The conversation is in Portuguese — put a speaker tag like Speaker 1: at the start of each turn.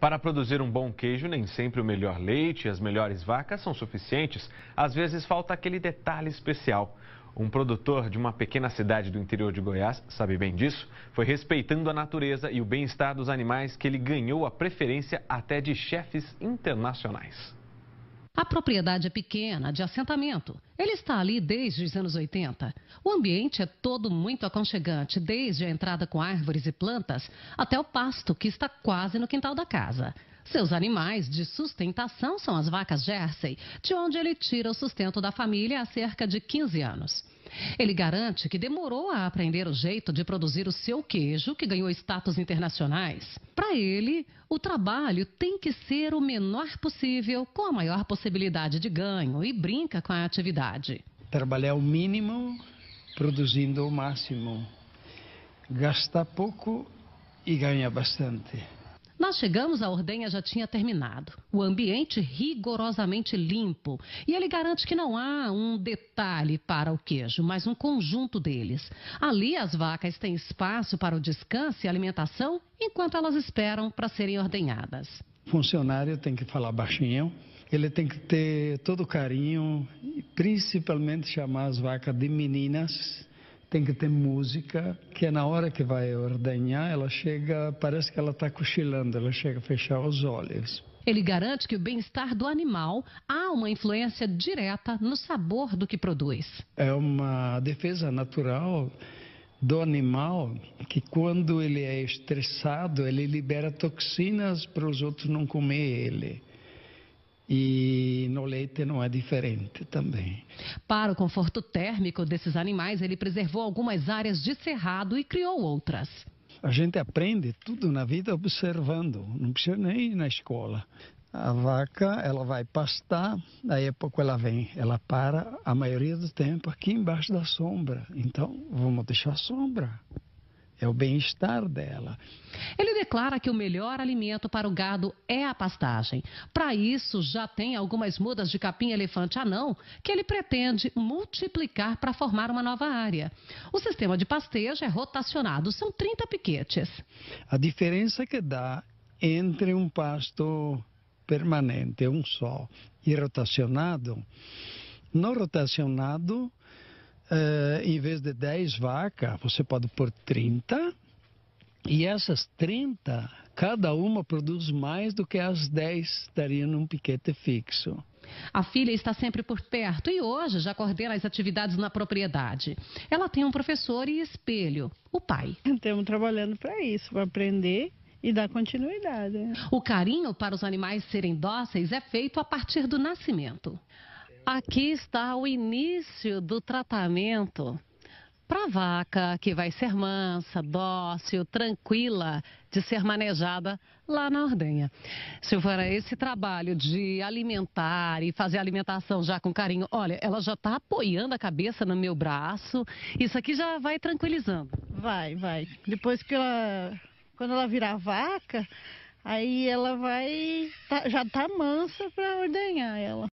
Speaker 1: Para produzir um bom queijo, nem sempre o melhor leite e as melhores vacas são suficientes. Às vezes falta aquele detalhe especial. Um produtor de uma pequena cidade do interior de Goiás, sabe bem disso, foi respeitando a natureza e o bem-estar dos animais que ele ganhou a preferência até de chefes internacionais. A propriedade é pequena, de assentamento. Ele está ali desde os anos 80. O ambiente é todo muito aconchegante, desde a entrada com árvores e plantas até o pasto, que está quase no quintal da casa. Seus animais de sustentação são as vacas Jersey, de onde ele tira o sustento da família há cerca de 15 anos. Ele garante que demorou a aprender o jeito de produzir o seu queijo, que ganhou status internacionais. Para ele, o trabalho tem que ser o menor possível, com a maior possibilidade de ganho, e brinca com a atividade.
Speaker 2: Trabalhar o mínimo, produzindo o máximo. Gastar pouco e ganhar bastante.
Speaker 1: Nós chegamos, a ordenha já tinha terminado. O ambiente rigorosamente limpo. E ele garante que não há um detalhe para o queijo, mas um conjunto deles. Ali as vacas têm espaço para o descanso e alimentação enquanto elas esperam para serem ordenhadas.
Speaker 2: Funcionário tem que falar baixinho, ele tem que ter todo o carinho, principalmente chamar as vacas de meninas tem que ter música, que é na hora que vai ordenhar, ela chega, parece que ela está cochilando, ela chega a fechar os olhos.
Speaker 1: Ele garante que o bem-estar do animal há uma influência direta no sabor do que produz.
Speaker 2: É uma defesa natural do animal que quando ele é estressado, ele libera toxinas para os outros não comer ele. E leite não é diferente também.
Speaker 1: Para o conforto térmico desses animais, ele preservou algumas áreas de cerrado e criou outras.
Speaker 2: A gente aprende tudo na vida observando, não precisa nem ir na escola. A vaca, ela vai pastar, daí a pouco ela vem, ela para a maioria do tempo aqui embaixo da sombra. Então, vamos deixar sombra é o bem-estar dela.
Speaker 1: Ele declara que o melhor alimento para o gado é a pastagem. Para isso, já tem algumas mudas de capim elefante anão que ele pretende multiplicar para formar uma nova área. O sistema de pastejo é rotacionado, são 30 piquetes.
Speaker 2: A diferença que dá entre um pasto permanente, um só, e rotacionado, no rotacionado uh, em vez de 10 vacas, você pode pôr 30. E essas 30, cada uma produz mais do que as 10 daria num piquete fixo.
Speaker 1: A filha está sempre por perto e hoje já coordena as atividades na propriedade. Ela tem um professor e espelho, o pai. Estamos trabalhando para isso, para aprender e dar continuidade. O carinho para os animais serem dóceis é feito a partir do nascimento. Aqui está o início do tratamento para a vaca que vai ser mansa, dócil, tranquila de ser manejada lá na ordenha. Silvana, esse trabalho de alimentar e fazer a alimentação já com carinho, olha, ela já está apoiando a cabeça no meu braço, isso aqui já vai tranquilizando. Vai, vai. Depois que ela, quando ela virar vaca, aí ela vai, tá, já está mansa para ordenhar ela.